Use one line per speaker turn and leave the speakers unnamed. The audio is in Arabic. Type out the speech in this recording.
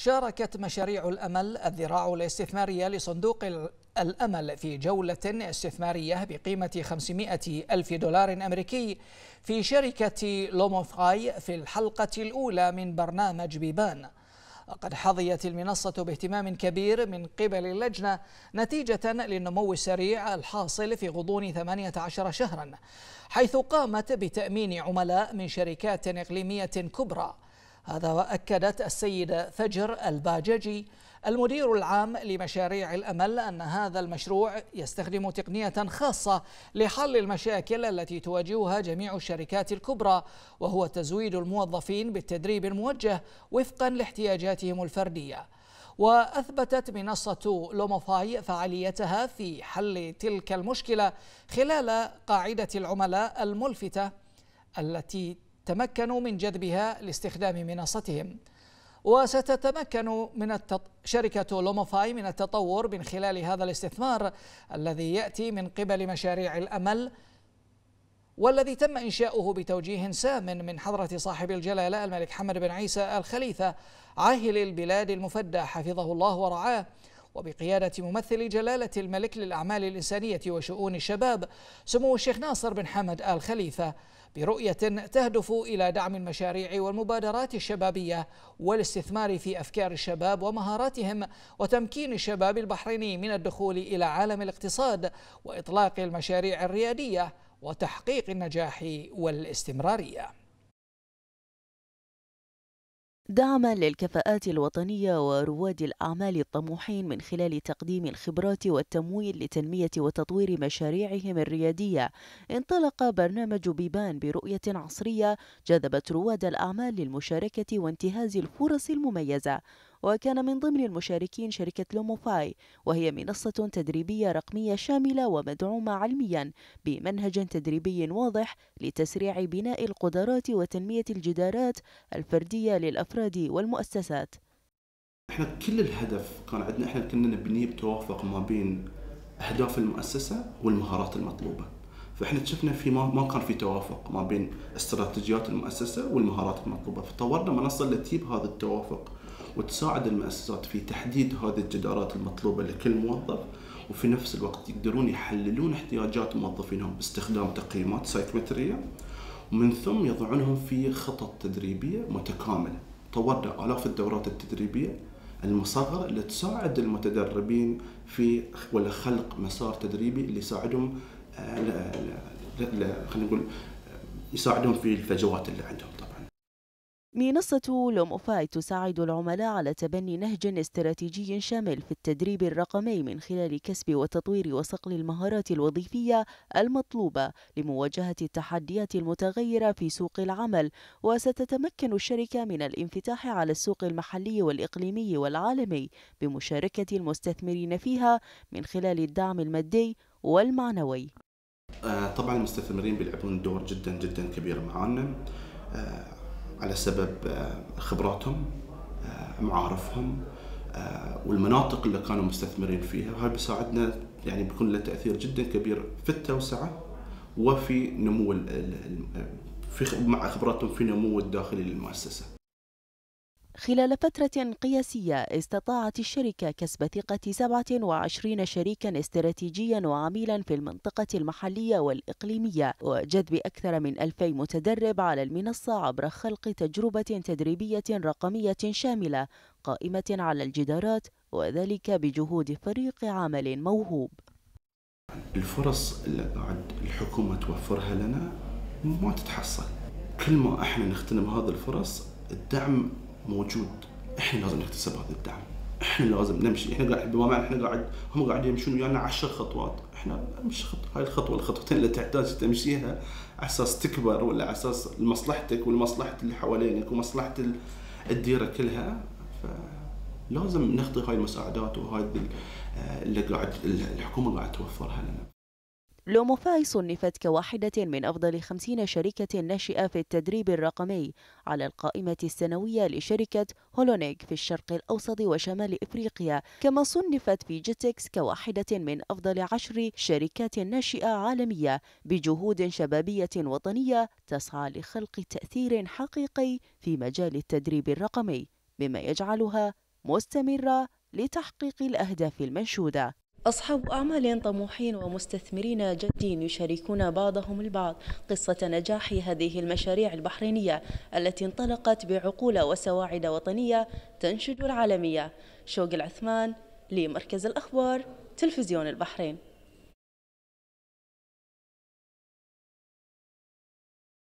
شاركت مشاريع الأمل الذراع الاستثمارية لصندوق الأمل في جولة استثمارية بقيمة 500 ألف دولار أمريكي في شركة لوموفاي في الحلقة الأولى من برنامج بيبان وقد حظيت المنصة باهتمام كبير من قبل اللجنة نتيجة للنمو السريع الحاصل في غضون 18 شهرا حيث قامت بتأمين عملاء من شركات إقليمية كبرى هذا وأكدت السيدة فجر الباججي المدير العام لمشاريع الأمل أن هذا المشروع يستخدم تقنية خاصة لحل المشاكل التي تواجهها جميع الشركات الكبرى وهو تزويد الموظفين بالتدريب الموجه وفقا لاحتياجاتهم الفردية وأثبتت منصة لوموفاي فعاليتها في حل تلك المشكلة خلال قاعدة العملاء الملفتة التي تمكنوا من جذبها لاستخدام منصتهم وستتمكن من التط... شركة لوموفاي من التطور من خلال هذا الاستثمار الذي يأتي من قبل مشاريع الأمل والذي تم إنشاؤه بتوجيه سام من حضرة صاحب الجلالة الملك حمد بن عيسى الخليفة عاهل البلاد المفدى حفظه الله ورعاه وبقيادة ممثل جلالة الملك للأعمال الإنسانية وشؤون الشباب سمو الشيخ ناصر بن حمد آل خليفة برؤية تهدف إلى دعم المشاريع والمبادرات الشبابية والاستثمار في أفكار الشباب ومهاراتهم وتمكين الشباب البحريني من الدخول إلى عالم الاقتصاد وإطلاق المشاريع الريادية وتحقيق النجاح والاستمرارية
دعما للكفاءات الوطنية ورواد الأعمال الطموحين من خلال تقديم الخبرات والتمويل لتنمية وتطوير مشاريعهم الريادية انطلق برنامج بيبان برؤية عصرية جذبت رواد الأعمال للمشاركة وانتهاز الفرص المميزة وكان من ضمن المشاركين شركة لوموفاي وهي منصة تدريبية رقمية شاملة ومدعومة علميا بمنهج تدريبي واضح لتسريع بناء القدرات وتنمية الجدارات الفردية للأفراد والمؤسسات
احنا كل الهدف كان عندنا احنا كنا نبنيه بتوافق ما بين اهداف المؤسسه والمهارات المطلوبه فاحنا شفنا في ما, ما كان في توافق ما بين استراتيجيات المؤسسه والمهارات المطلوبه فطورنا منصه اللي تجيب هذا التوافق وتساعد المؤسسات في تحديد هذه الجدارات المطلوبة لكل موظف وفي نفس الوقت يقدرون يحللون احتياجات موظفينهم باستخدام تقييمات سايكومترية ومن ثم يضعونهم في خطط تدريبية متكاملة طورنا آلاف الدورات التدريبية المصغرة اللي تساعد المتدربين في ولا خلق مسار تدريبي اللي يساعدهم آه، خلينا نقول آه، يساعدهم في الفجوات اللي عندهم
منصة لوموفاي تساعد العملاء على تبني نهج استراتيجي شامل في التدريب الرقمي من خلال كسب وتطوير وصقل المهارات الوظيفية المطلوبة لمواجهة التحديات المتغيرة في سوق العمل وستتمكن الشركة من الانفتاح على السوق المحلي والإقليمي والعالمي بمشاركة المستثمرين فيها من خلال الدعم المادي والمعنوي
آه، طبعا المستثمرين بيلعبون دور جدا جدا كبير معنا آه، على سبب آه، خبراتهم آه، معارفهم آه، والمناطق اللي كانوا مستثمرين فيها وهذا بيساعدنا يعني بيكون له تاثير جدا كبير في التوسعه وفي نمو في مع خبراتهم في نمو الداخلي للمؤسسه.
خلال فترة قياسية استطاعت الشركة كسب ثقة 27 شريكا استراتيجيا وعميلا في المنطقة المحلية والإقليمية وجذب أكثر من 2000 متدرب على المنصة عبر خلق تجربة تدريبية رقمية شاملة قائمة على الجدارات وذلك بجهود فريق عمل موهوب
الفرص اللي بعد الحكومة توفرها لنا ما تتحصل كل ما احنا نغتنم هذه الفرص الدعم موجود احنا لازم نكتسب هذا الدعم احنا لازم نمشي احنا قاعد بما احنا قاعد هم قاعدين يمشون ويانا يعني عشر خطوات احنا مش خط... هاي الخطوه الخطوتين اللي تحتاج تمشيها على اساس تكبر ولا على اساس لمصلحتك ولمصلحه اللي حوالينك ومصلحه الديره كلها فلازم نخطي هاي المساعدات وهاي آه، اللي قاعد الحكومه قاعد توفرها لنا
لوموفاي صنفت كواحدة من أفضل خمسين شركة ناشئة في التدريب الرقمي على القائمة السنوية لشركة هولونيك في الشرق الأوسط وشمال إفريقيا كما صنفت في جيتكس كواحدة من أفضل عشر شركات ناشئة عالمية بجهود شبابية وطنية تسعى لخلق تأثير حقيقي في مجال التدريب الرقمي بما يجعلها مستمرة لتحقيق الأهداف المنشودة أصحاب أعمال طموحين ومستثمرين جادين يشاركون بعضهم البعض قصة نجاح هذه المشاريع البحرينية التي انطلقت بعقول وسواعد وطنية تنشد العالمية شوق العثمان لمركز الأخبار تلفزيون البحرين